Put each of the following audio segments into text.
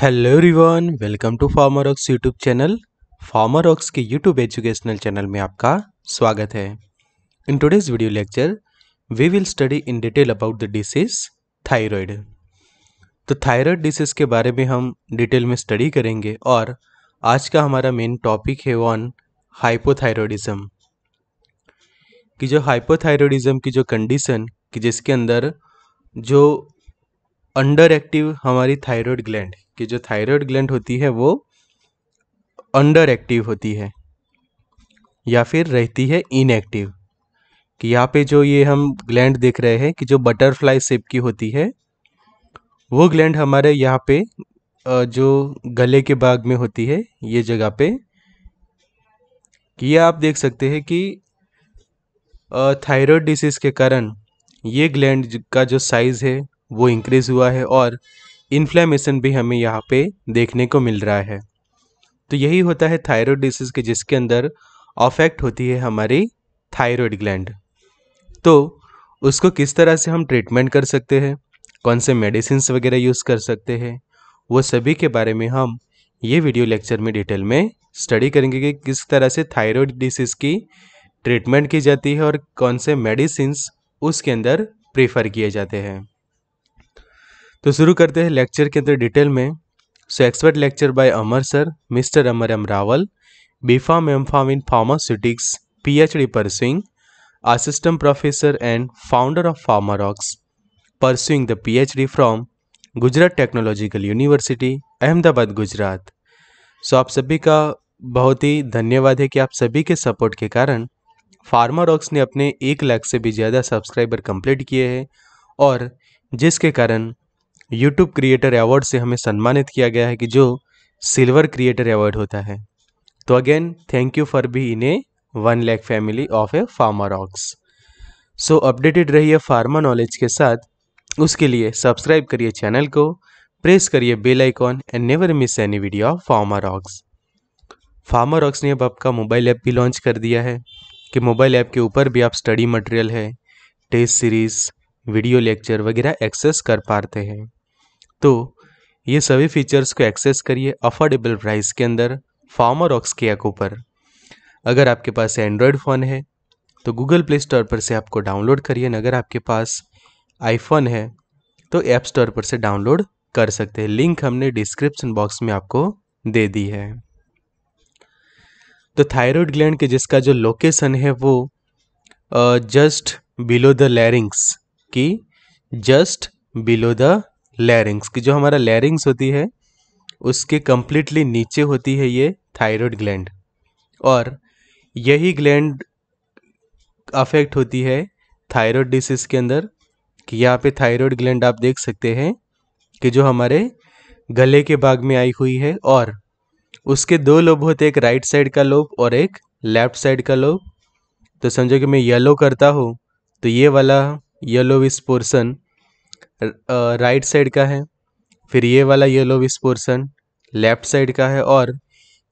hello everyone welcome to Pharma Rox YouTube channel Pharma Rox के YouTube educational channel में आपका स्वागत है in today's video lecture we will study in detail about the disease thyroid तो thyroid disease के बारे में हम डिटेल में स्टडी करेंगे और आज का हमारा मेन टॉपिक है ऑन हाइपोथायरॉयडिज्म कि जो हाइपोथायरॉयडिज्म की जो कंडीशन कि जिसके अंदर जो अंडर एक्टिव हमारी थायरॉयड ग्लैंड कि जो थायराइड ग्लैंड होती है वो अंडर एक्टिव होती है या फिर रहती है इनएक्टिव कि यहाँ पे जो ये हम ग्लैंड देख रहे हैं कि जो बटरफ्लाई सेप की होती है वो ग्लैंड हमारे यहाँ पे जो गले के बाग में होती है ये जगह पे कि ये आप देख सकते हैं कि थायराइड डिसीज़ के कारण ये ग्लैंड का जो साइज़ है वो इंक्रीज़ हुआ है और इन्फ्लेमेशन भी हमें यहाँ पे देखने को मिल रहा है तो यही होता है थायरॉयड डिसीज़ के जिसके अंदर अफेक्ट होती है हमारी थायरॉयड ग्लैंड तो उसको किस तरह से हम ट्रीटमेंट कर सकते हैं कौन से मेडिसिन वगैरह यूज़ कर सकते हैं वो सभी के बारे में हम ये वीडियो लेक्चर में डिटेल में स्टडी करेंगे कि किस तरह से थायरॉयड डिसीज़ की ट्रीटमेंट की जाती है और कौन से मेडिसिन उसके अंदर प्रेफर किए जाते हैं तो शुरू करते हैं लेक्चर के अंदर डिटेल में so expert lecture by Amar sir mister Amar M Rawal B Pharm M Pharm in pharmaceutics P H D pursuing and founder of Pharmarox pursuing the P H D from Gujarat technological university Ahmedabad Gujarat so आप सभी का बहुत ही धन्यवाद है कि आप सभी के सपोर्ट के कारण फार्मारॉक्स ने अपने एक लाख से भी ज़्यादा सब्सक्राइबर कंप्लीट किए हैं और जिसके कारण यूट्यूब क्रिएटर अवार्ड से हमें सम्मानित किया गया है कि जो सिल्वर क्रिएटर अवार्ड होता है तो again thank you for be in a one lakh family of a Pharma Rox so updated रहिए फार्मा नॉलेज के साथ उसके लिए सब्सक्राइब करिए चैनल को प्रेस करिए bell icon and never miss any video of Pharma Rox Pharma Rox ने अब आपका मोबाइल ऐप भी लॉन्च कर दिया है कि मोबाइल ऐप के ऊपर भी आप स्टडी मटेरियल है टेस्ट सीरीज़ वीडियो लेक्चर वगैरह एक्सेस कर पाते हैं तो ये सभी फीचर्स को एक्सेस करिए अफोर्डेबल प्राइस के अंदर फार्मर ऑक्स के ऐप पर अगर आपके पास एंड्रॉयड फ़ोन है तो गूगल प्ले स्टोर पर से आपको डाउनलोड करिए अगर आपके पास आईफोन है तो ऐप स्टोर पर से डाउनलोड कर सकते हैं लिंक हमने डिस्क्रिप्शन बॉक्स में आपको दे दी है तो थायराइड ग्लैंड के जिसका जो लोकेशन है वो जस्ट बिलो द लैरिंग्स की जस्ट बिलो द लैरिंग्स की जो हमारा लैरिंग्स होती है उसके कम्प्लीटली नीचे होती है ये थायराइड ग्लैंड और यही ग्लैंड अफेक्ट होती है थायराइड डिसीज के अंदर कि यहाँ पे थायराइड ग्लैंड आप देख सकते हैं कि जो हमारे गले के भाग में आई हुई है और उसके दो लोब होते हैं एक राइट साइड का लोब और एक लेफ्ट साइड का लोब तो समझो कि मैं येलो करता हूँ तो ये वाला येलो इस पोर्सन राइट साइड का है फिर ये वाला येलो विस पोर्सन लेफ्ट साइड का है और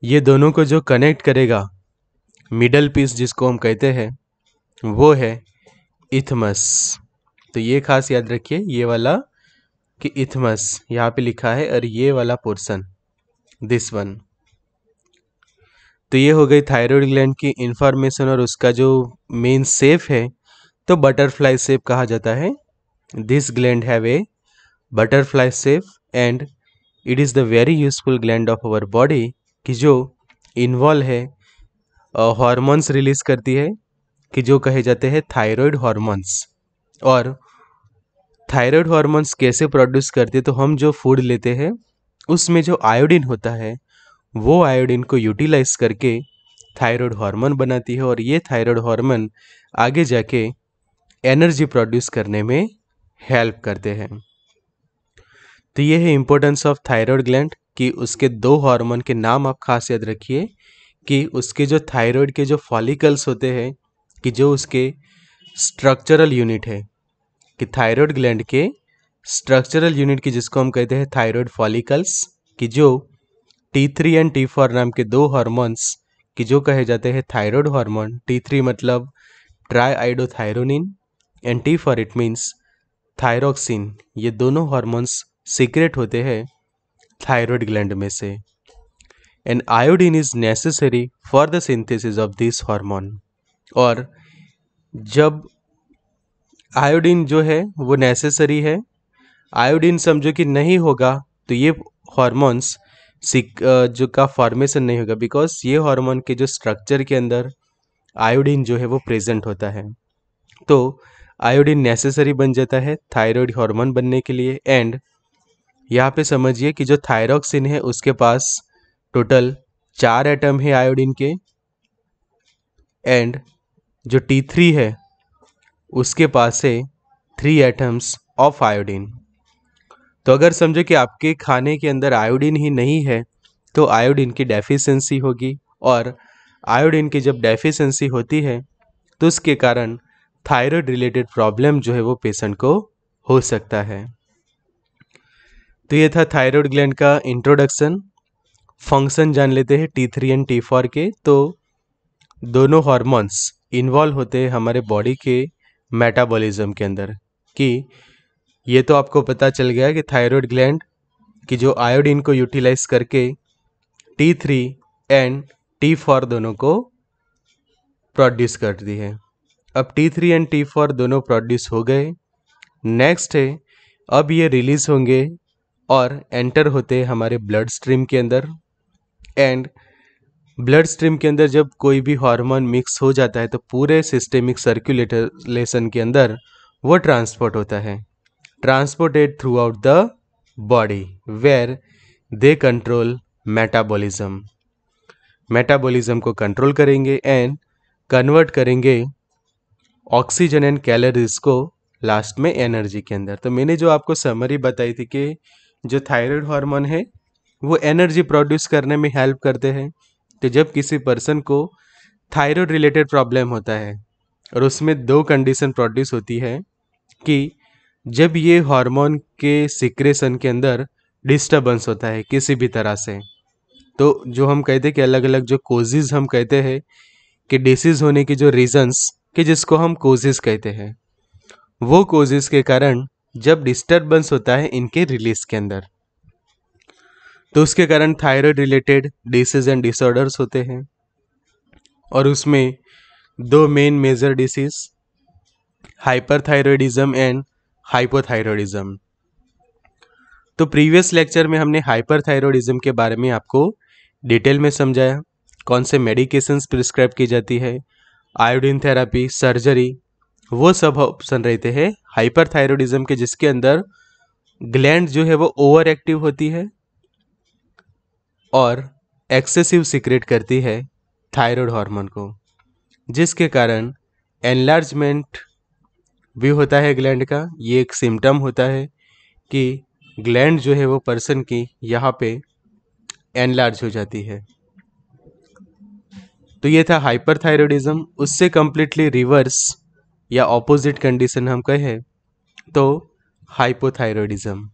ये दोनों को जो कनेक्ट करेगा मिडल पीस जिसको हम कहते हैं वो है इथमस तो ये खास याद रखिए ये वाला कि इथमस यहाँ पे लिखा है और ये वाला पोर्सन दिस वन तो ये हो गई थायराइड ग्लैंड की इंफॉर्मेशन और उसका जो मेन सेफ है तो बटरफ्लाई सेफ कहा जाता है This gland have a butterfly shape and it is the very useful gland of our body ki jo involve hai uh, hormones release karti hai ki jo kahe jate hai thyroid hormones aur thyroid hormones kaise produce karte to hum jo food lete hai usme jo iodine hota hai वो iodine को utilise करके thyroid hormone बनाती है और ये thyroid hormone आगे जाके energy produce करने में हेल्प करते हैं तो ये है इम्पोर्टेंस ऑफ थायराइड ग्लैंड कि उसके दो हार्मोन के नाम आप खास याद रखिए कि उसके जो थायराइड के जो फॉलिकल्स होते हैं कि जो उसके स्ट्रक्चरल यूनिट है कि थायराइड ग्लैंड के स्ट्रक्चरल यूनिट की जिसको हम कहते हैं थायराइड फॉलिकल्स कि जो T three and T four नाम के दो हार्मोन्स कि जो कहे जाते हैं थायराइड हार्मोन टी थ्री मतलब triiodothyronine and T four it means thyroxine ये दोनों हार्मोन्स सीक्रेट होते हैं थायरॉयड ग्लैंड में से and iodine is necessary for the synthesis of this hormone और जब आयोडीन जो है वो नेसेसरी है आयोडीन समझो कि नहीं होगा तो ये हॉर्मोन्स जो का फॉर्मेशन नहीं होगा बिकॉज ये हार्मोन के जो स्ट्रक्चर के अंदर आयोडीन जो है वो प्रेजेंट होता है तो आयोडीन नेसेसरी बन जाता है थायराइड हार्मोन बनने के लिए एंड यहाँ पे समझिए कि जो थायरॉक्सिन है उसके पास टोटल चार एटम है आयोडीन के एंड जो टी थ्री है उसके पास है थ्री एटम्स ऑफ आयोडीन तो अगर समझो कि आपके खाने के अंदर आयोडीन ही नहीं है तो आयोडीन की डेफिशिएंसी होगी और आयोडीन की जब डेफिशिएंसी होती है तो उसके कारण थायराइड रिलेटेड प्रॉब्लम जो है वो पेशेंट को हो सकता है तो ये था थायराइड ग्लैंड का इंट्रोडक्शन फंक्शन जान लेते हैं T three and T four के तो दोनों हॉर्मोन्स इन्वॉल्व होते हैं हमारे बॉडी के मेटाबॉलिज्म के अंदर कि ये तो आपको पता चल गया कि थायराइड ग्लैंड की जो आयोडीन को यूटिलाइज करके T three and T four दोनों को प्रोड्यूस करती है अब T three and T four दोनों प्रोड्यूस हो गए नेक्स्ट है अब ये रिलीज़ होंगे और एंटर होते हमारे ब्लड स्ट्रीम के अंदर एंड ब्लड स्ट्रीम के अंदर जब कोई भी हार्मोन मिक्स हो जाता है तो पूरे सिस्टेमिक सर्कुलेटलेसन के अंदर वो ट्रांसपोर्ट होता है transported throughout the body where they control metabolism metabolism को कंट्रोल करेंगे एंड कन्वर्ट करेंगे ऑक्सीजन एंड कैलोरीज को लास्ट में एनर्जी के अंदर तो मैंने जो आपको समरी बताई थी कि जो थायराइड हार्मोन है वो एनर्जी प्रोड्यूस करने में हेल्प करते हैं तो जब किसी पर्सन को थायराइड रिलेटेड प्रॉब्लम होता है और उसमें दो कंडीशन प्रोड्यूस होती है कि जब ये हार्मोन के सिक्रेशन के अंदर डिस्टर्बेंस होता है किसी भी तरह से तो जो हम कहते हैं कि अलग अलग जो कोजेज हम कहते हैं कि डिसीज़ होने की जो रीजंस कि जिसको हम कोजिस कहते हैं वो कोजिस के कारण जब डिस्टर्बेंस होता है इनके रिलीज के अंदर तो उसके कारण thyroid related disease and disorders होते हैं और उसमें दो main major disease hyperthyroidism and hypothyroidism तो प्रीवियस लेक्चर में हमने हाइपरथायरॉयडिज्म के बारे में आपको डिटेल में समझाया कौन से मेडिकेशंस प्रिस्क्राइब की जाती है आयोडीन थेरापी सर्जरी वो सब ऑप्शन रहते हैं हाइपरथायरोडिज्म के जिसके अंदर ग्लैंड जो है वो ओवर एक्टिव होती है और एक्सेसिव सीक्रेट करती है थायरॉयड हार्मोन को जिसके कारण एनलार्जमेंट भी होता है ग्लैंड का ये एक सिम्टम होता है कि ग्लैंड जो है वो पर्सन की यहाँ पे एनलार्ज हो जाती है तो ये था हाइपरथायरॉयडिज्म उससे कम्प्लीटली रिवर्स या ऑपोजिट कंडीशन हम कहें तो हाइपोथायरॉयडिज्म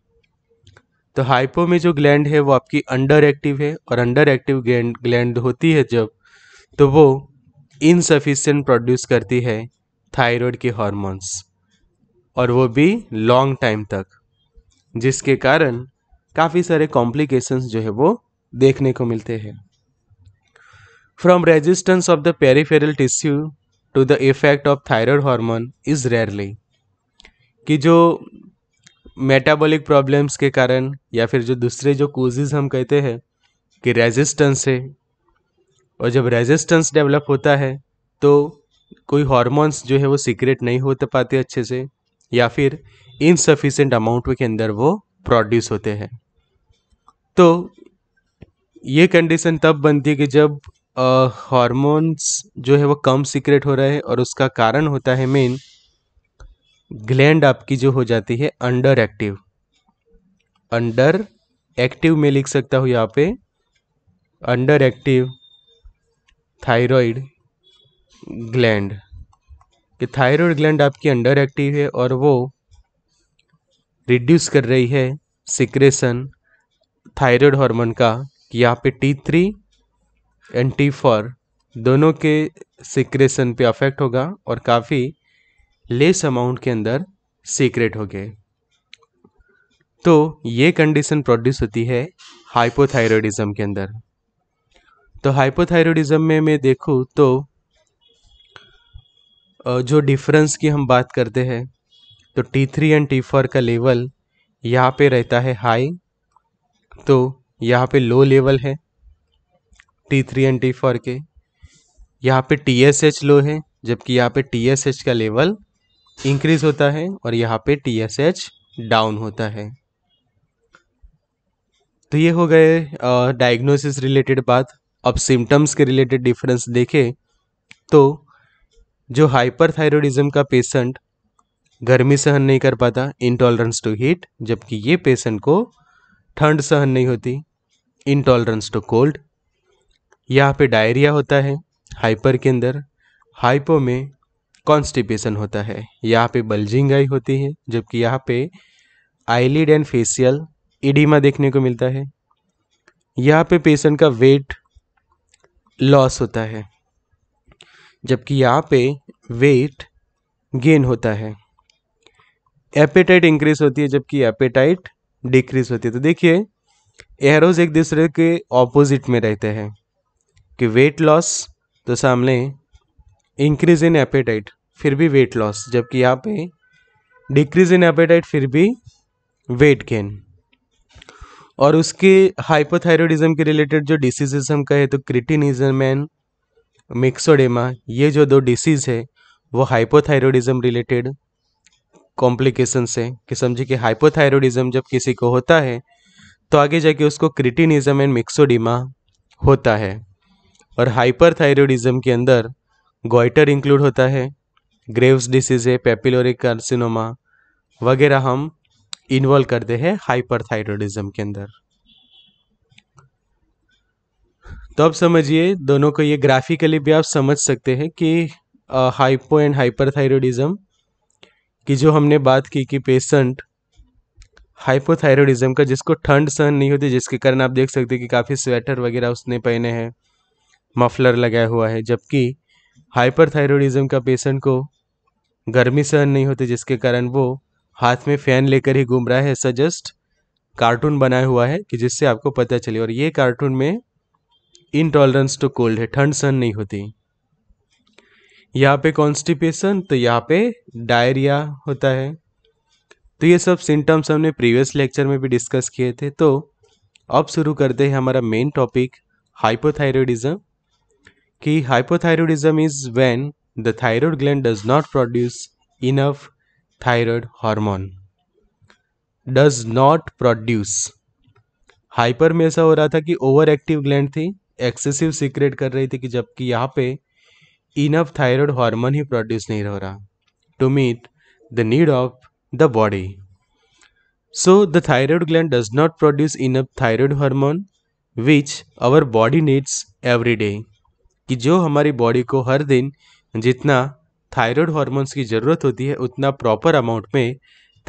तो हाइपो में जो ग्लैंड है वो आपकी अंडर एक्टिव है और अंडर एक्टिव ग्लैंड होती है जब तो वो इनसफिशेंट प्रोड्यूस करती है थायराइड के हॉर्मोन्स और वो भी लॉन्ग टाइम तक जिसके कारण काफ़ी सारे कॉम्प्लिकेशंस जो है वो देखने को मिलते हैं from resistance of the peripheral tissue to the effect of thyroid hormone is rarely कि जो मेटाबॉलिक प्रॉब्लम्स के कारण या फिर जो दूसरे जो कोजेज हम कहते हैं कि रेजिस्टेंस है और जब रेजिस्टेंस डेवलप होता है तो कोई हॉर्मोन्स जो है वो सीक्रेट नहीं होते तो पाते अच्छे से या फिर इनसफिशेंट अमाउंट के अंदर वो प्रोड्यूस होते हैं तो ये कंडीशन तब बनती है कि जब हॉर्मोन्स जो है वो कम सीक्रेट हो रहा है और उसका कारण होता है मेन ग्लैंड आपकी जो हो जाती है अंडर एक्टिव अंडर एक्टिव में लिख सकता हूँ यहाँ पे अंडर एक्टिव थायराइड ग्लैंड कि थायराइड ग्लैंड आपकी अंडर एक्टिव है और वो रिड्यूस कर रही है सिक्रेशन थायराइड हार्मोन का कि यहाँ पे T three and T four दोनों के सिक्रेशन पे अफेक्ट होगा और काफ़ी लेस अमाउंट के अंदर सीक्रेट हो गए तो ये कंडीशन प्रोड्यूस होती है हाइपोथायरॉयडिज्म के अंदर तो हाइपोथायरॉयडिज्म में मैं देखूँ तो जो डिफरेंस की हम बात करते हैं तो T three and T four का लेवल यहाँ पे रहता है हाई तो यहाँ पे लो लेवल है T three and T four के यहाँ पे टी एस एच लो है जबकि यहाँ पे टी एस एच का लेवल इंक्रीज होता है और यहाँ पे टी एस एच डाउन होता है तो ये हो गए डायग्नोसिस रिलेटेड बात अब सिम्टम्स के रिलेटेड डिफरेंस देखें तो जो हाइपरथायरॉयडिज्म का पेशेंट गर्मी सहन नहीं कर पाता इनटॉलरेंस टू हीट जबकि ये पेशेंट को ठंड सहन नहीं होती इनटॉलरेंस टू कोल्ड यहाँ पे डायरिया होता है हाइपर के अंदर हाइपो में कॉन्स्टिपेशन होता है यहाँ पे बल्जिंग आई होती है जबकि यहाँ पे आईलिड एंड फेसियल इडिमा देखने को मिलता है यहाँ पे पेशेंट का वेट लॉस होता है जबकि यहाँ पे वेट गेन होता है एपेटाइट इंक्रीज होती है जबकि एपेटाइट डिक्रीज होती है तो देखिए एरोज एक दूसरे के ऑपोजिट में रहते हैं कि वेट लॉस तो सामने इंक्रीज इन एपेटाइट फिर भी वेट लॉस जबकि यहाँ पे डिक्रीज इन एपेटाइट फिर भी वेट गेन और उसके हाइपोथायरॉयडिज्म के रिलेटेड जो डिसीजेस हम कहे तो क्रिटिनिज्म एंड मिक्सोडेमा ये जो दो डिसीज़ है वो हाइपोथायरॉयडिज्म रिलेटेड कॉम्प्लिकेशन से कि समझिए कि हाइपोथायरॉयडिज्म जब किसी को होता है तो आगे जाके उसको क्रिटिनिज्म एंड मिक्सोडिमा होता है और हाइपरथायरॉयडिज्म के अंदर गोइटर इंक्लूड होता है ग्रेव्स डिसीज है पेपिलोरिक कार्सिनोमा वगैरह हम इन्वॉल्व करते हैं हाइपरथायरॉयडिज्म के अंदर तो अब समझिए दोनों को ये ग्राफिकली भी आप समझ सकते हैं कि हाइपो एंड हाइपरथायरॉयडिज्म की जो हमने बात की कि पेशेंट हाइपोथायरॉयडिज्म का जिसको ठंड सहन नहीं होती जिसके कारण आप देख सकते हैं कि काफ़ी स्वेटर वगैरह उसने पहने हैं मफलर लगाया हुआ है जबकि हाइपरथायरॉयडिज्म का पेशेंट को गर्मी सहन नहीं होती जिसके कारण वो हाथ में फ़ैन लेकर ही घूम रहा है ऐसा जस्ट कार्टून बनाया हुआ है कि जिससे आपको पता चले और ये कार्टून में इनटॉलरेंस टू कोल्ड है ठंड सहन नहीं होती यहाँ पे कॉन्स्टिपेशन तो यहाँ पे डायरिया होता है तो ये सब सिम्टम्स हमने प्रीवियस लेक्चर में भी डिस्कस किए थे तो अब शुरू करते हैं हमारा मेन टॉपिक हाइपोथायरॉयडिज्म कि hypothyroidism is when the thyroid gland does not produce enough thyroid hormone does not produce hyper में ऐसा हो रहा था कि ओवर एक्टिव ग्लैंड थी एक्सेसिव सीक्रेट कर रही थी कि जबकि यहाँ पे इनफ थायराइड हार्मोन ही प्रोड्यूस नहीं हो रहा to meet the need of the body so the thyroid gland does not produce enough thyroid hormone which our body needs every day कि जो हमारी बॉडी को हर दिन जितना थायराइड हार्मोन्स की ज़रूरत होती है उतना प्रॉपर अमाउंट में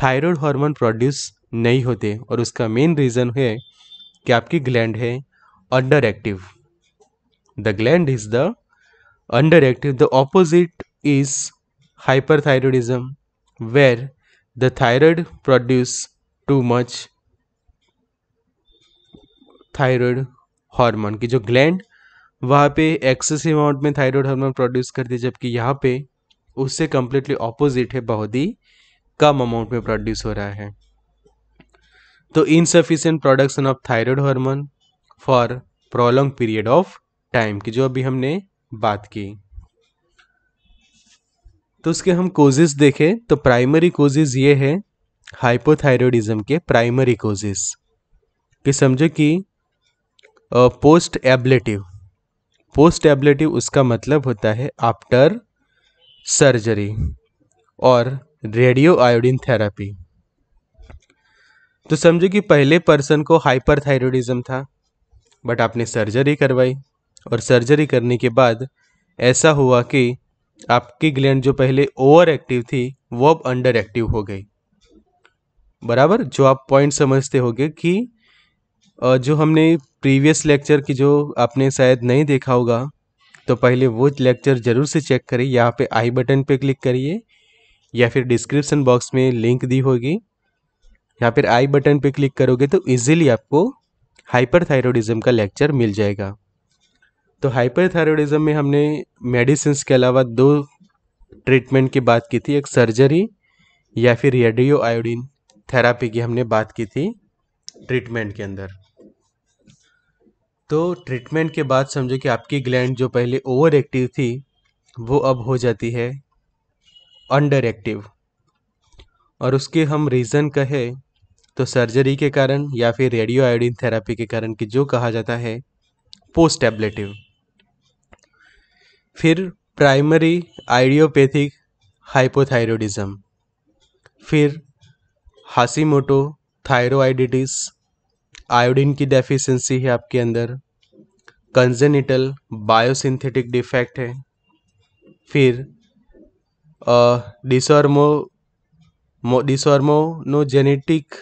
थायराइड हार्मोन प्रोड्यूस नहीं होते और उसका मेन रीज़न है कि आपकी ग्लैंड है under active the gland is the under active the opposite is hyper hyperthyroidism where the thyroid produce too much thyroid hormone की जो ग्लैंड वहाँ पे एक्सेसिव अमाउंट में थायराइड हार्मोन प्रोड्यूस करती है जबकि यहाँ पे उससे कम्प्लीटली ऑपोजिट है बहुत ही कम अमाउंट में प्रोड्यूस हो रहा है तो insufficient production of thyroid hormone for prolong period of time की जो अभी हमने बात की तो उसके हम कोजेस देखें तो प्राइमरी कोजेस ये है हाइपोथायरॉयडिज्म के प्राइमरी कोजेस कि समझो कि पोस्ट एबलेटिव पोस्ट एबलेटिव उसका मतलब होता है आफ्टर सर्जरी और रेडियो आयोडीन थेरेपी तो समझो कि पहले पर्सन को हाइपरथायरॉयडिज्म था बट आपने सर्जरी करवाई और सर्जरी करने के बाद ऐसा हुआ कि आपकी ग्लैंड जो पहले ओवर एक्टिव थी वो अब अंडर एक्टिव हो गई बराबर जो आप पॉइंट समझते होगे कि जो हमने प्रीवियस लेक्चर की जो आपने शायद नहीं देखा होगा तो पहले वो लेक्चर ज़रूर से चेक करिए यहाँ पे आई बटन पे क्लिक करिए या फिर डिस्क्रिप्शन बॉक्स में लिंक दी होगी या फिर आई बटन पे क्लिक करोगे तो ईजिली आपको हाइपरथायरॉयडिज्म का लेक्चर मिल जाएगा तो हाइपरथायरॉयडिज्म में हमने मेडिसिन के अलावा दो ट्रीटमेंट की बात की थी एक सर्जरी या फिर रेडियो आयोडीन थेरापी की हमने बात की थी ट्रीटमेंट के अंदर तो ट्रीटमेंट के बाद समझो कि आपकी ग्लैंड जो पहले ओवर एक्टिव थी वो अब हो जाती है अंडर एक्टिव और उसके हम रीज़न कहें तो सर्जरी के कारण या फिर रेडियो आयोडीन थेरापी के कारण कि जो कहा जाता है पोस्ट टैबलेटिव फिर प्राइमरी आइडियोपैथिक हाइपोथायरोडिज्म फिर हासीमोटो थायरोइडिटिस आयोडीन की डेफिशिएंसी है आपके अंदर कंजेनिटल बायोसिंथेटिक डिफेक्ट है फिर डिसॉर्मो डिसोर्मोनोजेनेटिक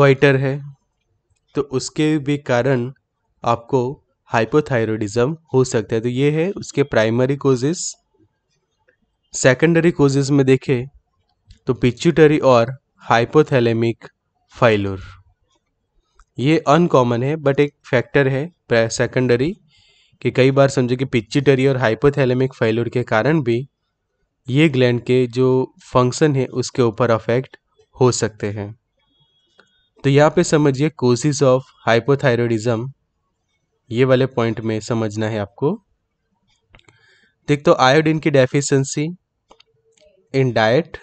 गोइटर है तो उसके भी कारण आपको हाइपोथायरोडिज्म हो सकता है तो ये है उसके प्राइमरी कोजेस सेकेंडरी कोजेस में देखें तो पिच्यूटरी और हाइपोथैलेमिक फाइलोर ये अनकॉमन है बट एक फैक्टर है सेकेंडरी कि कई बार समझो कि पिचिटरी और हाइपोथैलेमिक फेलोर के कारण भी ये ग्लैंड के जो फंक्शन है उसके ऊपर अफेक्ट हो सकते हैं तो यहाँ पे समझिए कोसिस ऑफ हाइपोथायरॉयडिज्म ये वाले पॉइंट में समझना है आपको देख तो आयोडीन की डेफिशिएंसी इन डाइट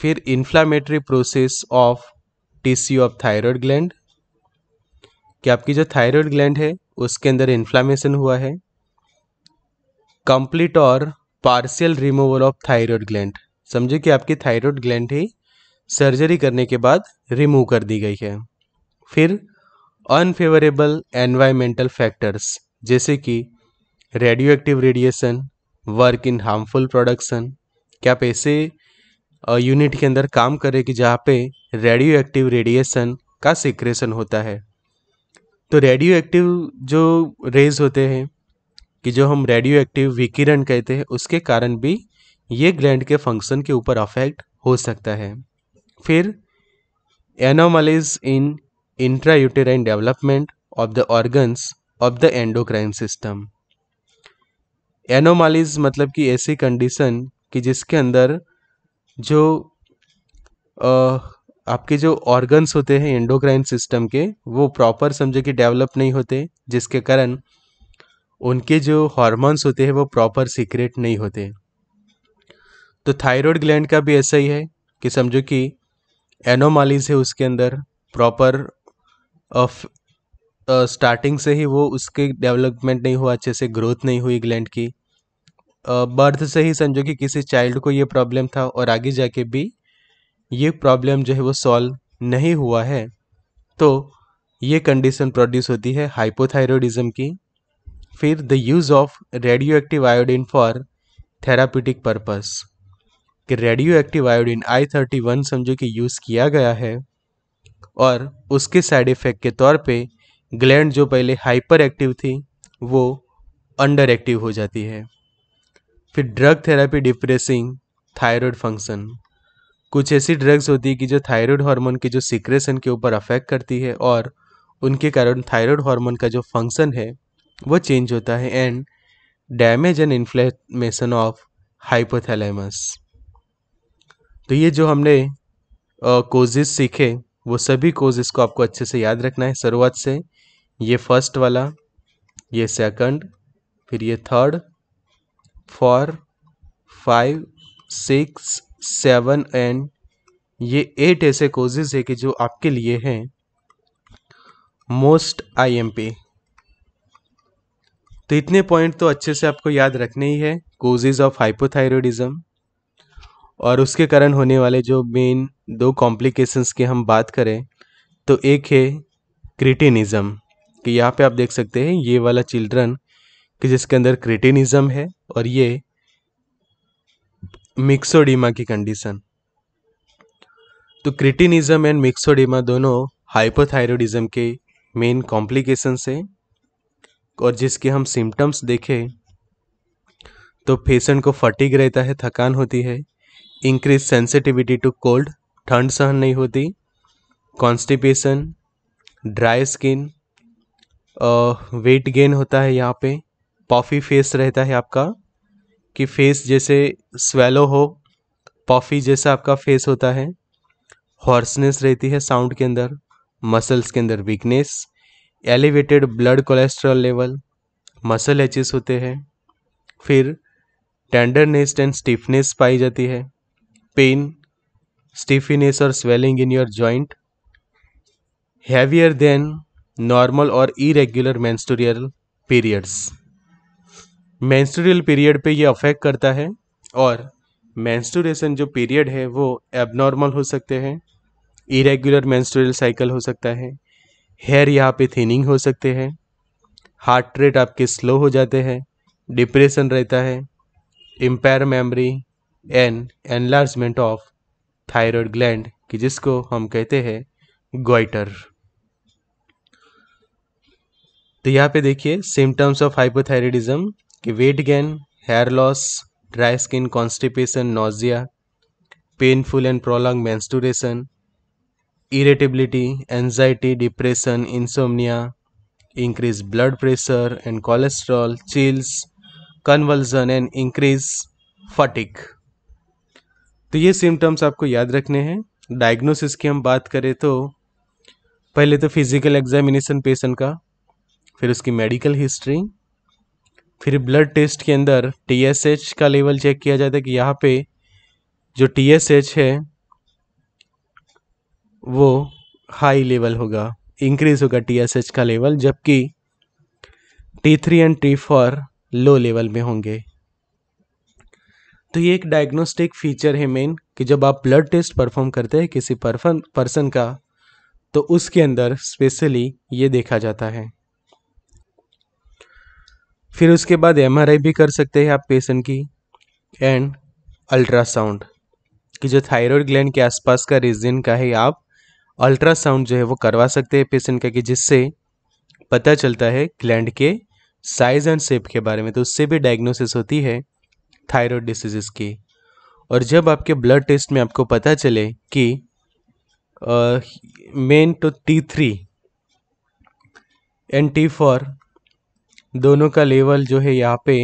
फिर inflammatory process of tissue of thyroid gland कि आपकी जो थायराइड ग्लैंड है उसके अंदर इन्फ्लामेशन हुआ है कंप्लीट और partial removal of thyroid gland समझे कि आपकी थायराइड ग्लैंड ही सर्जरी करने के बाद रिमूव कर दी गई है फिर अनफेवरेबल एनवायरमेंटल फैक्टर्स जैसे कि radio active radiation work in harmful production क्या आप ऐसे यूनिट के अंदर काम करें कि जहाँ पे रेडियो एक्टिव रेडिएशन का सिक्रेशन होता है तो रेडियो एक्टिव जो रेज होते हैं कि जो हम रेडियो एक्टिव विकिरण कहते हैं उसके कारण भी ये ग्लैंड के फंक्शन के ऊपर अफेक्ट हो सकता है फिर anomalies in intrauterine development of the organs of the endocrine system anomalies मतलब कि ऐसी कंडीशन कि जिसके अंदर जो आ, आपके जो ऑर्गन्स होते हैं एंडोक्राइन सिस्टम के वो प्रॉपर समझे कि डेवलप नहीं होते जिसके कारण उनके जो हॉर्मोन्स होते हैं वो प्रॉपर सीक्रेट नहीं होते तो थायराइड ग्लैंड का भी ऐसा ही है कि समझो कि एनोमालीज है उसके अंदर प्रॉपर ऑफ स्टार्टिंग से ही वो उसके डेवलपमेंट नहीं हुआ अच्छे से ग्रोथ नहीं हुई ग्लैंड की बर्थ से ही समझो कि किसी चाइल्ड को ये प्रॉब्लम था और आगे जाके भी ये प्रॉब्लम जो है वो सॉल्व नहीं हुआ है तो ये कंडीशन प्रोड्यूस होती है हाइपोथायरॉयडिज्म की फिर the use of radio active iodine for therapeutic purpose कि radio active iodine I thirty one समझो कि यूज़ किया गया है और उसके साइड इफ़ेक्ट के तौर पे ग्लैंड जो पहले हाइपर एक्टिव थी वो अंडर एक्टिव हो जाती है फिर drug therapy depressing thyroid function कुछ ऐसी ड्रग्स होती है कि जो थायराइड हार्मोन के जो सिक्रेशन के ऊपर अफेक्ट करती है और उनके कारण थायराइड हार्मोन का जो फंक्शन है वो चेंज होता है and damage and inflammation of hypothalamus तो ये जो हमने कोजेस uh, सीखे वो सभी कोजेस को आपको अच्छे से याद रखना है शुरुआत से ये फर्स्ट वाला ये सेकंड फिर ये third four five six seven and ये एट ऐसे कोजेज है कि जो आपके लिए हैं मोस्ट आईएमपी तो इतने पॉइंट तो अच्छे से आपको याद रखने ही है कोजेज ऑफ हाइपोथायरोडिज्म और उसके कारण होने वाले जो मेन दो कॉम्प्लिकेशंस की हम बात करें तो एक है क्रिटिनिज्म कि यहाँ पे आप देख सकते हैं ये वाला चिल्ड्रन कि जिसके अंदर क्रिटिनिज्म है और ये मिक्सोडीमा की कंडीशन तो क्रिटिनिज्म एंड मिक्सोडीमा दोनों हाइपोथायरोडिज्म के मेन कॉम्प्लिकेशन से और जिसके हम सिम्टम्स देखें तो पेशेंट को फटीग रहता है थकान होती है इंक्रीज सेंसिटिविटी टू कोल्ड ठंड सहन नहीं होती constipation dry skin weight gain होता है यहाँ पे पॉफी फेस रहता है आपका कि फेस जैसे स्वेलो हो पॉफी जैसा आपका फेस होता है हॉर्सनेस रहती है साउंड के अंदर मसल्स के अंदर weakness elevated blood cholesterol level muscle aches होते हैं फिर टेंडरनेस एंड स्टिफनेस पाई जाती है पेन स्टिफिनेस और swelling in your joint heavier than normal और irregular menstrual periods menstrual period पे ये अफेक्ट करता है और मैंस्टोरेशन जो पीरियड है वो एबनॉर्मल हो सकते हैं इरेगुलर मैंस्टोरियल साइकिल हो सकता है हेयर यहाँ पे थिनिंग हो सकते हैं हार्ट रेट आपके स्लो हो जाते हैं डिप्रेशन रहता है impair memory and enlargement of thyroid gland कि जिसको हम कहते हैं गोइटर तो यहाँ पे देखिए सिम्टम्स ऑफ हाइपोथायरेडिज्म कि weight gain hair loss dry skin constipation nausea painful and prolong menstruation irritability anxiety depression insomnia increase blood pressure and cholesterol chills convulsion and increase fatigue तो ये सिम्टम्स आपको याद रखने हैं डायग्नोसिस की हम बात करें तो पहले तो फिज़िकल एग्जामिनेशन पेशेंट का फिर उसकी मेडिकल हिस्ट्री फिर ब्लड टेस्ट के अंदर एच का लेवल चेक किया जाता है कि यहाँ पे जो एच है वो हाई लेवल होगा इंक्रीज होगा एच का लेवल जबकि T three and T four low level में होंगे तो ये एक डायग्नोस्टिक फीचर है मेन कि जब आप ब्लड टेस्ट परफॉर्म करते हैं किसी पर्सन का तो उसके अंदर स्पेशली ये देखा जाता है फिर उसके बाद एम भी कर सकते हैं आप पेशेंट की एंड अल्ट्रासाउंड कि जो थायराइड ग्लैंड के आसपास का रीजन का है आप अल्ट्रासाउंड जो है वो करवा सकते हैं पेशेंट का कि जिससे पता चलता है ग्लैंड के साइज एंड शेप के बारे में तो उससे भी डायग्नोसिस होती है थायराइड डिसीजेस की और जब आपके ब्लड टेस्ट में आपको पता चले कि main two T three and T four दोनों का लेवल जो है यहाँ पे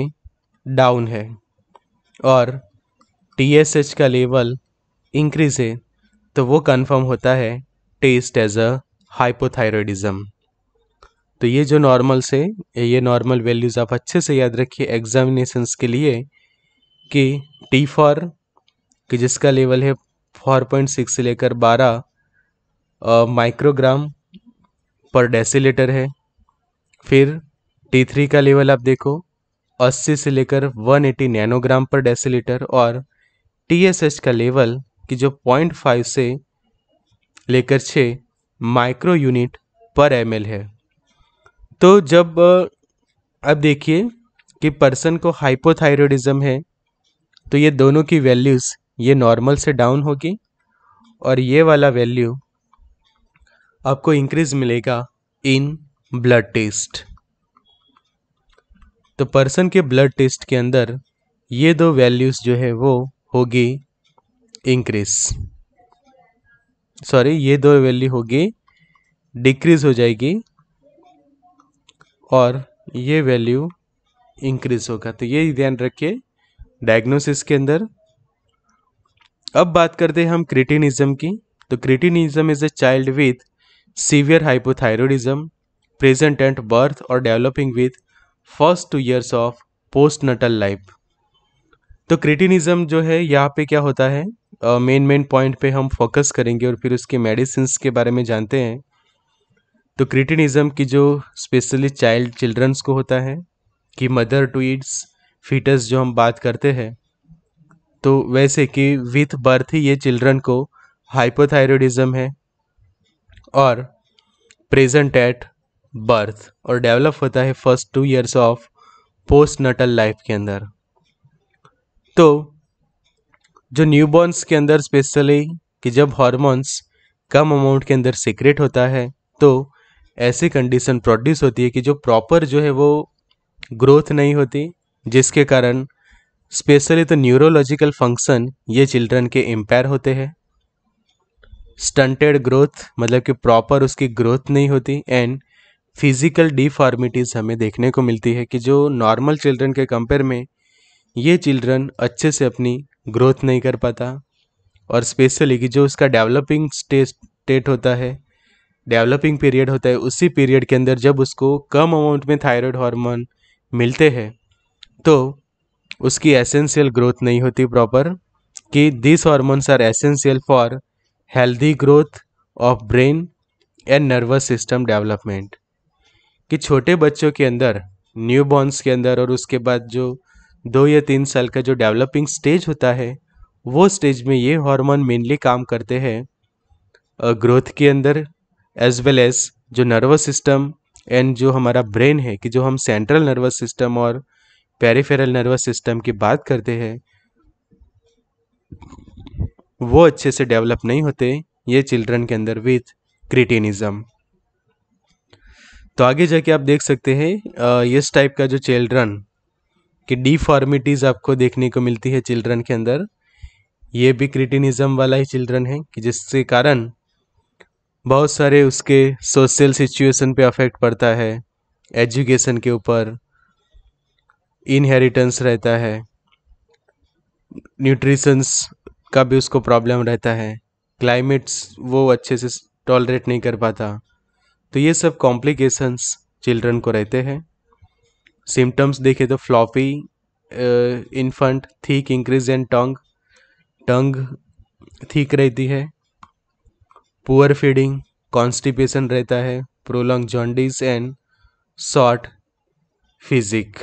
डाउन है और टी एस एच का लेवल इंक्रीज है तो वो कंफर्म होता है टेस्ट एज अ हाइपोथायरॉयडिज्म तो ये जो नॉर्मल से ये नॉर्मल वैल्यूज़ आप अच्छे से याद रखिए एग्जामिनेशंस के लिए कि टी फॉर कि जिसका लेवल है फोर पॉइंट सिक्स से लेकर बारह माइक्रोग्राम पर डेसीलीटर है फिर T3 का लेवल आप देखो 80 से लेकर 180 नैनोग्राम पर डेसीलीटर और TSH का लेवल कि जो 0.5 से लेकर 6 माइक्रो यूनिट पर एम है तो जब अब देखिए कि पर्सन को हाइपोथायरॉयडिज्म है तो ये दोनों की वैल्यूज़ ये नॉर्मल से डाउन होगी और ये वाला वैल्यू आपको इंक्रीज मिलेगा इन ब्लड टेस्ट तो पर्सन के ब्लड टेस्ट के अंदर ये दो वैल्यूज़ जो है वो होगी इंक्रीज सॉरी ये दो वैल्यू होगी डिक्रीज हो जाएगी और ये वैल्यू इंक्रीज होगा तो ये ध्यान रखिए डायग्नोसिस के अंदर अब बात करते हैं हम क्रिटिनिज्म की तो cretinism is a child with severe hypothyroidism present at birth और developing with first two years of post natal life तो क्रिटिनिज्म जो है यहाँ पे क्या होता है मेन मेन पॉइंट पे हम फोकस करेंगे और फिर उसके मेडिसिन के बारे में जानते हैं तो क्रिटिनिज्म की जो स्पेशली चाइल्ड चिल्ड्रंस को होता है कि मदर टू इड्स फीटस जो हम बात करते हैं तो वैसे कि विथ बर्थ ही ये चिल्ड्रन को हाइपोथायरॉयडिज्म है और प्रेजेंट एट बर्थ और डेवलप होता है first two years of post natal life के अंदर तो जो न्यूबॉर्न्स के अंदर स्पेशली कि जब हॉर्मोन्स कम अमाउंट के अंदर सीक्रेट होता है तो ऐसी कंडीशन प्रोड्यूस होती है कि जो प्रॉपर जो है वो ग्रोथ नहीं होती जिसके कारण स्पेशली तो न्यूरोलॉजिकल फंक्शन ये चिल्ड्रन के इम्पेयर होते हैं स्टंटेड ग्रोथ मतलब कि प्रॉपर उसकी ग्रोथ नहीं होती एंड फिज़िकल डिफॉर्मिटीज़ हमें देखने को मिलती है कि जो नॉर्मल चिल्ड्रन के कंपेयर में ये चिल्ड्रन अच्छे से अपनी ग्रोथ नहीं कर पाता और स्पेशली कि जो उसका डेवलपिंग स्टेट होता है डेवलपिंग पीरियड होता है उसी पीरियड के अंदर जब उसको कम अमाउंट में थायराइड हार्मोन मिलते हैं तो उसकी एसेंशियल ग्रोथ नहीं होती प्रॉपर कि this hormones are essential for healthy growth of brain and nervous system development कि छोटे बच्चों के अंदर न्यू बॉर्न्स के अंदर और उसके बाद जो दो या तीन साल का जो डेवलपिंग स्टेज होता है वो स्टेज में ये हार्मोन मेनली काम करते हैं ग्रोथ के अंदर एज वेल एज जो नर्वस सिस्टम एंड जो हमारा ब्रेन है कि जो हम सेंट्रल नर्वस सिस्टम और पेरिफेरल नर्वस सिस्टम की बात करते हैं वो अच्छे से डेवलप नहीं होते ये चिल्ड्रन के अंदर विथ क्रिटेनिज़म तो आगे जाके आप देख सकते हैं इस टाइप का जो चिल्ड्रन की डिफॉर्मिटीज़ आपको देखने को मिलती है चिल्ड्रन के अंदर ये भी क्रिटिनिज़म वाला ही चिल्ड्रन है कि जिसके कारण बहुत सारे उसके सोशल सिचुएशन पे अफेक्ट पड़ता है एजुकेशन के ऊपर इनहेरिटेंस रहता है न्यूट्रिशंस का भी उसको प्रॉब्लम रहता है क्लाइमेट्स वो अच्छे से टॉलरेट नहीं कर पाता तो ये सब कॉम्प्लिकेशंस चिल्ड्रन को रहते हैं सिम्टम्स देखे तो floppy infant thick increase in tongue tongue thick रहती है पुअर फीडिंग कॉन्स्टिपेशन रहता है prolong jaundice and short physique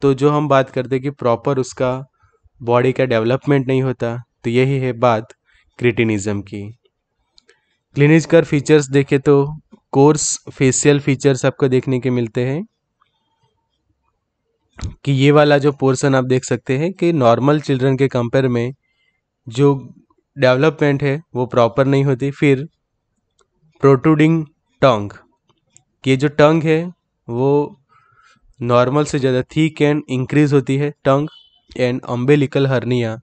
तो जो हम बात करते हैं कि प्रॉपर उसका बॉडी का डेवलपमेंट नहीं होता तो यही है बात क्रिटिनिज्म की क्लिनिकल फीचर्स देखें तो कोर्स फेशियल फीचर्स आपको देखने के मिलते हैं कि ये वाला जो पोर्सन आप देख सकते हैं कि नॉर्मल चिल्ड्रन के कंपेयर में जो डेवलपमेंट है वो प्रॉपर नहीं होती फिर प्रोटूडिंग टंग ये जो टंग है वो नॉर्मल से ज़्यादा थीक एंड इंक्रीज होती है टंग एंड अम्बेलिकल हर्निया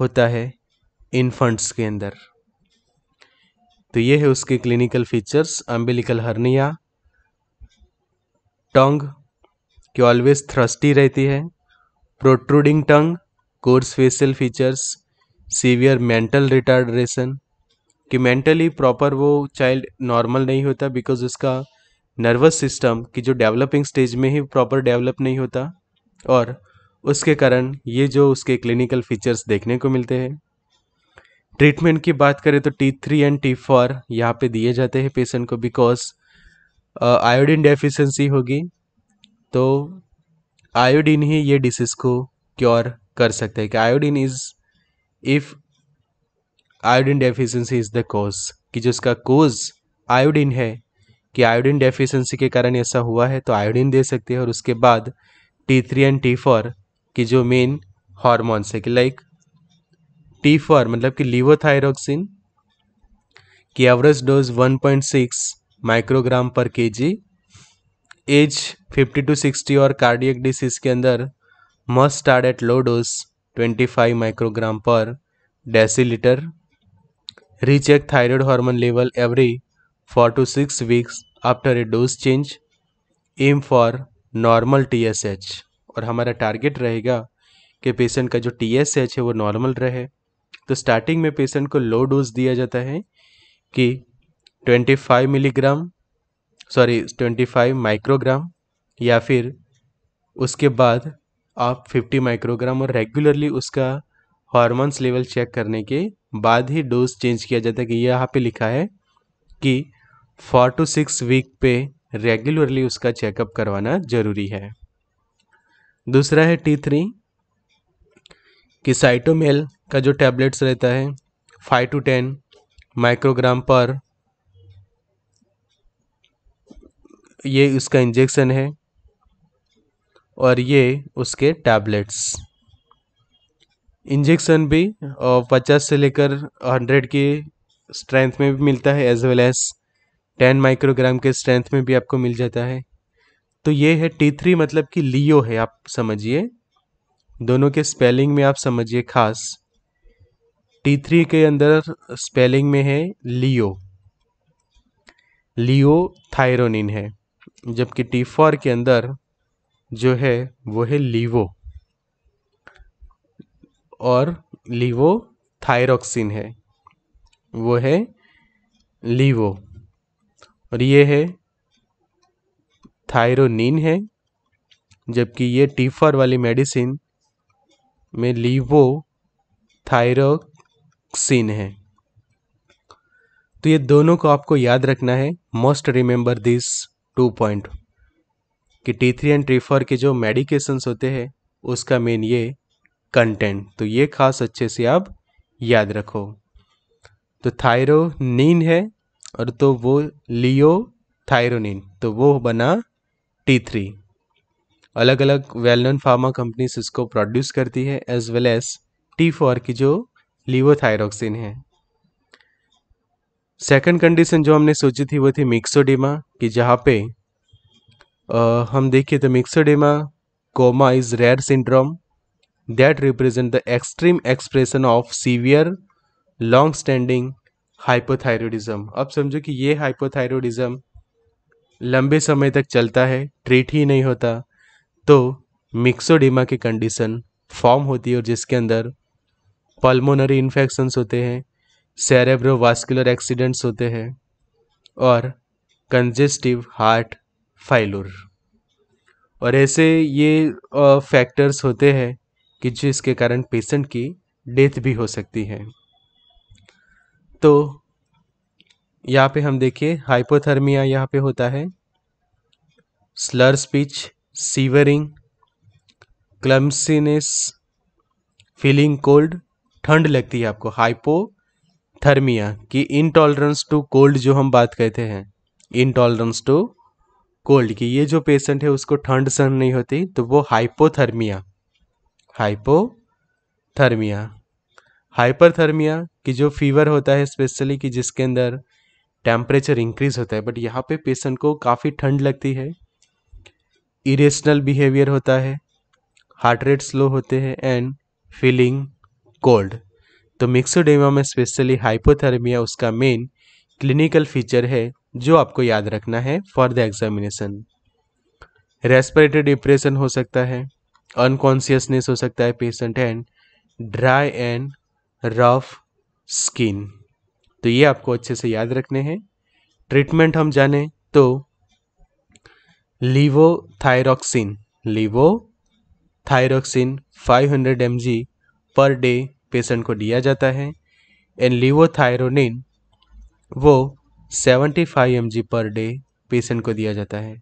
होता है इन्फंट्स के अंदर तो ये है उसके clinical features umbilical hernia tongue की ऑलवेज थ्रस्टी रहती है protruding tongue coarse facial features severe mental retardation कि मेंटली प्रॉपर वो चाइल्ड नॉर्मल नहीं होता बिकॉज उसका नर्वस सिस्टम कि जो डेवलपिंग स्टेज में ही प्रॉपर डेवलप नहीं होता और उसके कारण ये जो उसके क्लिनिकल फीचर्स देखने को मिलते हैं ट्रीटमेंट की बात करें तो T three and T four यहाँ पे दिए जाते हैं पेशेंट को बिकॉज आयोडीन डेफिशिएंसी होगी तो आयोडीन ही ये डिसीज़ को क्योर कर सकता है कि iodine is if iodine deficiency is the cause कि जिसका कोज आयोडीन है कि आयोडीन डेफिशिएंसी के कारण ऐसा हुआ है तो आयोडीन दे सकते हैं और उसके बाद T three and T four की जो मेन हॉर्मोन्स है कि लाइक टी फॉर मतलब कि लीवोथायरोक्सिन की average dose 1.6 microgram per KG as 50 to 60 और कार्डियक डिसीज के अंदर must start at low dose 25 microgram per decilitre recheck level every four to six weeks after a dose change aim for normal T S H और हमारा target रहेगा कि patient का जो H है वो नॉर्मल रहे तो स्टार्टिंग में पेशेंट को लो डोज दिया जाता है कि 25 मिलीग्राम सॉरी 25 माइक्रोग्राम या फिर उसके बाद आप 50 माइक्रोग्राम और रेगुलरली उसका हॉर्मोन्स लेवल चेक करने के बाद ही डोज चेंज किया जाता है कि यहाँ पे लिखा है कि फोर टू सिक्स वीक पे रेगुलरली उसका चेकअप करवाना ज़रूरी है दूसरा है टी थ्री कि साइटोमेल का जो टैबलेट्स रहता है फाइव टू टेन माइक्रोग्राम पर ये उसका इंजेक्शन है और ये उसके टैबलेट्स इंजेक्शन भी पचास से लेकर हंड्रेड के स्ट्रेंथ में भी मिलता है as well as ten microgram के स्ट्रेंथ में भी आपको मिल जाता है तो ये है टी थ्री मतलब कि लियो है आप समझिए दोनों के स्पेलिंग में आप समझिए खास टी थ्री के अंदर स्पेलिंग में है लियो लियो थायरोनिन है जबकि टी फोर के अंदर जो है वो है लीवो और लीवो थायरोक्सिन है वो है लीवो और ये है थायरोनिन है जबकि ये टी फोर वाली मेडिसिन में लीवो थायरोक सीन है तो ये दोनों को आपको याद रखना है most remember this two point कि T three and T four के जो मेडिकेशंस होते हैं उसका मेन ये कंटेंट तो ये खास अच्छे से आप याद रखो तो थायरो नीन है और तो वो लियो थायरोनिन तो वो बना टी थ्री अलग अलग वेल नोन फार्मा कंपनीज इसको प्रोड्यूस करती है as well as T four की जो लीवोथायरोक्सिन है सेकंड कंडीशन जो हमने सोची थी वो थी मिक्सोडिमा कि जहाँ पे आ, हम देखिए तो myxoedema coma is rare syndrome that represent the extreme expression of severe long standing hypothyroidism अब समझो कि ये हाइपोथायरोडिज्म लंबे समय तक चलता है ट्रीट ही नहीं होता तो मिक्सोडिमा की कंडीशन फॉर्म होती है और जिसके अंदर पल्मोनरी इन्फेक्शंस होते हैं सेरेब्रोवास्कुलर एक्सीडेंट्स होते हैं और कंजेस्टिव हार्ट फाइलूर और ऐसे ये फैक्टर्स होते हैं कि जिसके कारण पेशेंट की डेथ भी हो सकती है तो यहाँ पे हम देखिए हाइपोथर्मिया यहाँ पे होता है slur speech shivering clumsiness feeling cold ठंड लगती है आपको हाइपोथर्मिया कि इनटॉलरेंस टू कोल्ड जो हम बात कहते हैं इनटॉलरेंस टू कोल्ड की ये जो पेशेंट है उसको ठंड सहन नहीं होती तो वो हाइपोथर्मिया हाइपोथर्मिया हाइपरथर्मिया कि जो फीवर होता है स्पेशली कि जिसके अंदर टेम्परेचर इंक्रीज होता है बट यहाँ पे पेशेंट को काफ़ी ठंड लगती है इरेशनल बिहेवियर होता है हार्ट रेट स्लो होते हैं एंड फीलिंग कोल्ड तो मिक्सोडेमा में स्पेशली हाइपोथर्मिया उसका मेन क्लिनिकल फीचर है जो आपको याद रखना है for the examination respiratory depression हो सकता है अनकॉन्सियसनेस हो सकता है patient and dry and rough skin तो ये आपको अच्छे से याद रखने हैं ट्रीटमेंट हम जाने तो levo levo thyroxine 500 hundred per day patient को दिया जाता है एंड लिवोथायरोनिन वो 75 फाइव पर डे पेशेंट को दिया जाता है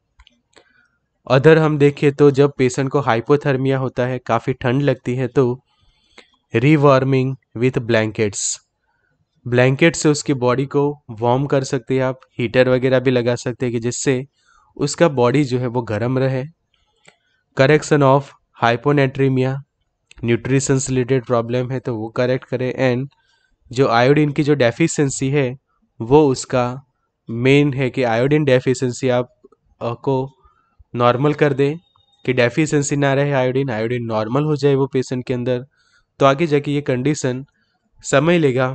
अदर हम देखें तो जब पेशेंट को हाइपोथर्मिया होता है काफ़ी ठंड लगती है तो रिवॉर्मिंग विथ ब्लैंकेट्स ब्लैंकेट से उसकी बॉडी को वार्म कर सकते हैं आप हीटर वगैरह भी लगा सकते हैं कि जिससे उसका बॉडी जो है वो गर्म रहे करेक्शन ऑफ हाइपोनेट्रीमिया न्यूट्रिशन से रिलेटेड प्रॉब्लम है तो वो करेक्ट करें एंड जो आयोडीन की जो डेफिशिएंसी है वो उसका मेन है कि आयोडीन डेफिशिएंसी आप को नॉर्मल कर दें कि डेफिशिएंसी ना रहे आयोडीन आयोडीन नॉर्मल हो जाए वो पेशेंट के अंदर तो आगे जाके ये कंडीशन समय लेगा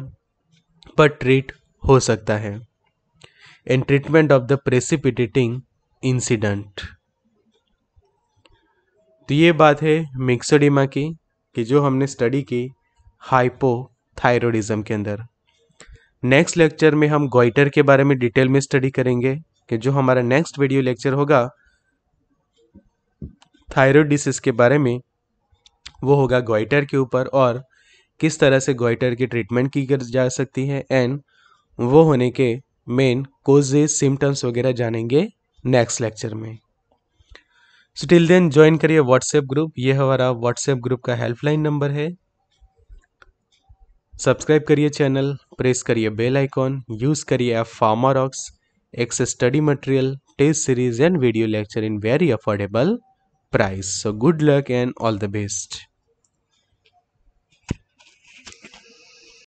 पर ट्रीट हो सकता है in treatment of the precipitating incident तो ये बात है मिक्सोडिमा की कि जो हमने स्टडी की हाइपोथायरोडिज्म के अंदर नेक्स्ट लेक्चर में हम गोइटर के बारे में डिटेल में स्टडी करेंगे कि जो हमारा नेक्स्ट वीडियो लेक्चर होगा थायराइड डिसीज के बारे में वो होगा गोइटर के ऊपर और किस तरह से गोइटर की ट्रीटमेंट की जा सकती है एंड वो होने के मेन कोजेज सिम्टम्स वगैरह जानेंगे नेक्स्ट लेक्चर में सो टिल देन ज्वाइन करिए व्हाट्सएप ग्रुप ये हमारा व्हाट्सएप ग्रुप का हेल्पलाइन नंबर है सब्सक्राइब करिए चैनल प्रेस करिए बेल आइकॉन यूज़ करिए app Pharmarox access study material test series and video lecture in very affordable price so good luck and all the best